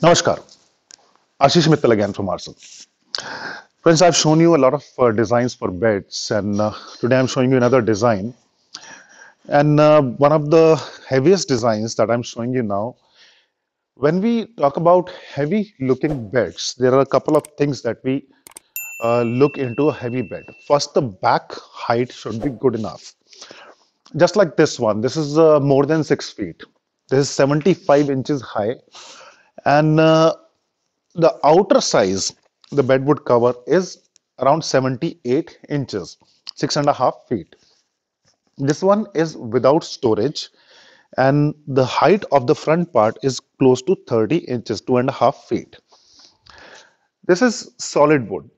Namaskar, Ashish Mittal again from Arsenal. Friends, I've shown you a lot of uh, designs for beds and uh, today I'm showing you another design. And uh, one of the heaviest designs that I'm showing you now, when we talk about heavy looking beds, there are a couple of things that we uh, look into a heavy bed. First, the back height should be good enough. Just like this one, this is uh, more than six feet. This is 75 inches high and uh, the outer size the bedwood cover is around 78 inches six and a half feet this one is without storage and the height of the front part is close to 30 inches two and a half feet this is solid wood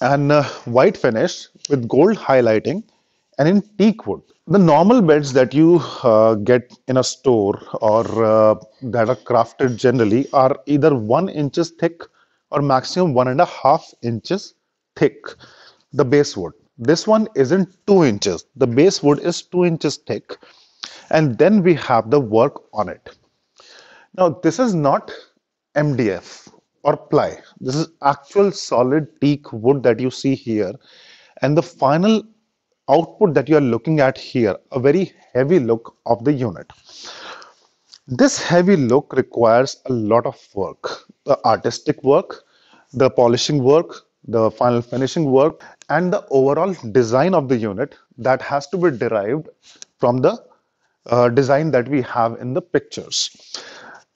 and uh, white finish with gold highlighting and in teak wood the normal beds that you uh, get in a store or uh, that are crafted generally are either one inches thick or maximum one and a half inches thick the base wood this one isn't two inches the base wood is two inches thick and then we have the work on it now this is not mdf or ply this is actual solid teak wood that you see here and the final output that you are looking at here, a very heavy look of the unit. This heavy look requires a lot of work, the artistic work, the polishing work, the final finishing work, and the overall design of the unit that has to be derived from the uh, design that we have in the pictures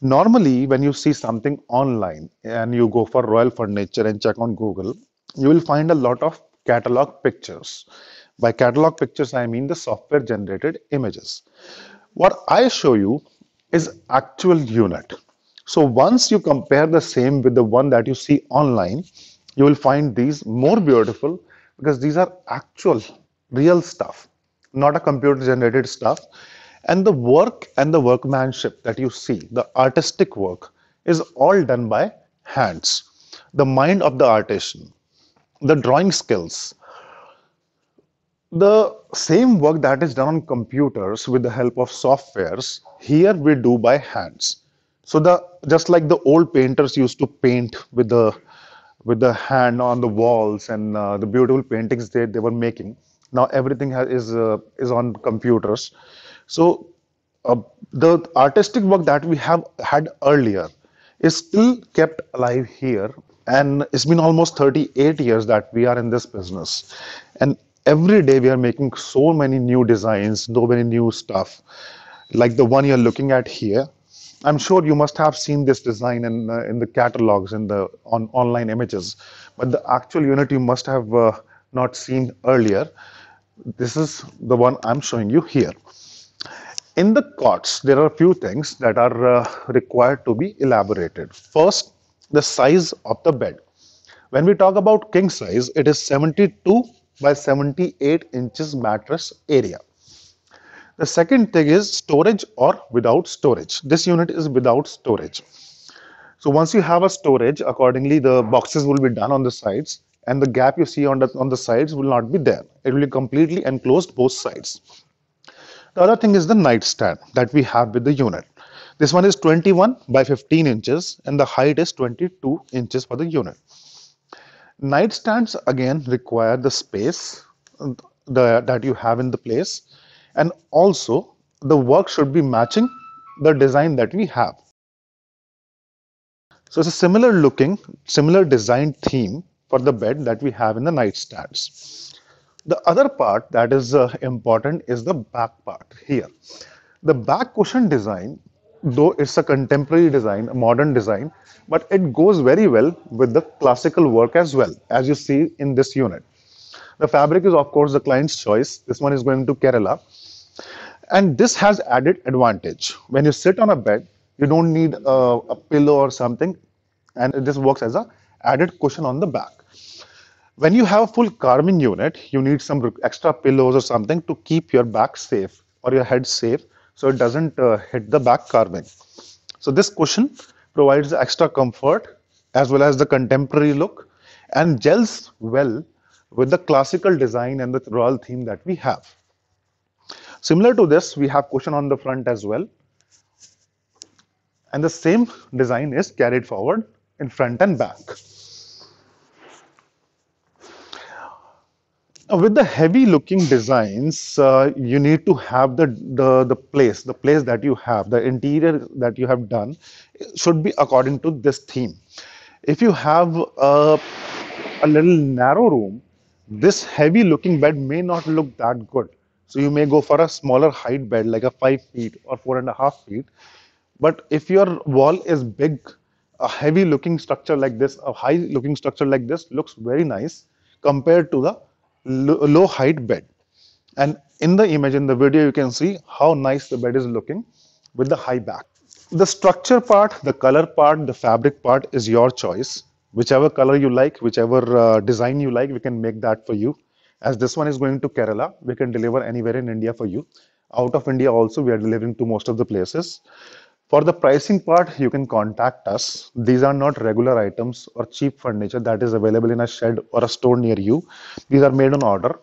normally when you see something online and you go for royal furniture and check on google you will find a lot of catalog pictures by catalog pictures, I mean the software generated images. What I show you is actual unit. So once you compare the same with the one that you see online, you will find these more beautiful because these are actual real stuff, not a computer generated stuff. And the work and the workmanship that you see, the artistic work is all done by hands, the mind of the artisan, the drawing skills, the same work that is done on computers with the help of softwares here we do by hands so the just like the old painters used to paint with the with the hand on the walls and uh, the beautiful paintings they, they were making now everything has, is uh, is on computers so uh, the artistic work that we have had earlier is still kept alive here and it's been almost 38 years that we are in this business and every day we are making so many new designs so many new stuff like the one you're looking at here i'm sure you must have seen this design in uh, in the catalogs in the on online images but the actual unit you must have uh, not seen earlier this is the one i'm showing you here in the cots there are a few things that are uh, required to be elaborated first the size of the bed when we talk about king size it is 72 by 78 inches mattress area. The second thing is storage or without storage. This unit is without storage. So once you have a storage, accordingly the boxes will be done on the sides and the gap you see on the, on the sides will not be there. It will be completely enclosed both sides. The other thing is the nightstand that we have with the unit. This one is 21 by 15 inches and the height is 22 inches for the unit. Nightstands again require the space the, that you have in the place and also the work should be matching the design that we have. So it's a similar looking, similar design theme for the bed that we have in the nightstands. The other part that is uh, important is the back part here. The back cushion design though it's a contemporary design, a modern design, but it goes very well with the classical work as well, as you see in this unit. The fabric is of course the client's choice. This one is going to Kerala. And this has added advantage. When you sit on a bed, you don't need a, a pillow or something. And this works as a added cushion on the back. When you have a full Carmen unit, you need some extra pillows or something to keep your back safe or your head safe so it doesn't uh, hit the back carving. So this cushion provides extra comfort as well as the contemporary look and gels well with the classical design and the royal theme that we have. Similar to this, we have cushion on the front as well. And the same design is carried forward in front and back. Uh, with the heavy looking designs, uh, you need to have the, the, the place, the place that you have, the interior that you have done should be according to this theme. If you have a, a little narrow room, this heavy looking bed may not look that good. So you may go for a smaller height bed like a five feet or four and a half feet. But if your wall is big, a heavy looking structure like this, a high looking structure like this looks very nice compared to the low height bed and in the image in the video you can see how nice the bed is looking with the high back the structure part the color part the fabric part is your choice whichever color you like whichever uh, design you like we can make that for you as this one is going to kerala we can deliver anywhere in india for you out of india also we are delivering to most of the places for the pricing part, you can contact us. These are not regular items or cheap furniture that is available in a shed or a store near you. These are made on order.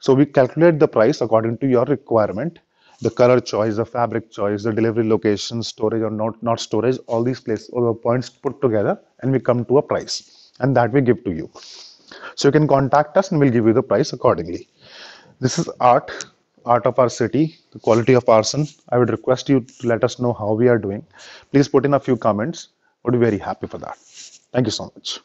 So we calculate the price according to your requirement, the color choice, the fabric choice, the delivery location, storage or not, not storage, all these places, all the points put together and we come to a price and that we give to you. So you can contact us and we'll give you the price accordingly. This is art art of our city, the quality of arson. I would request you to let us know how we are doing. Please put in a few comments. we would be very happy for that. Thank you so much.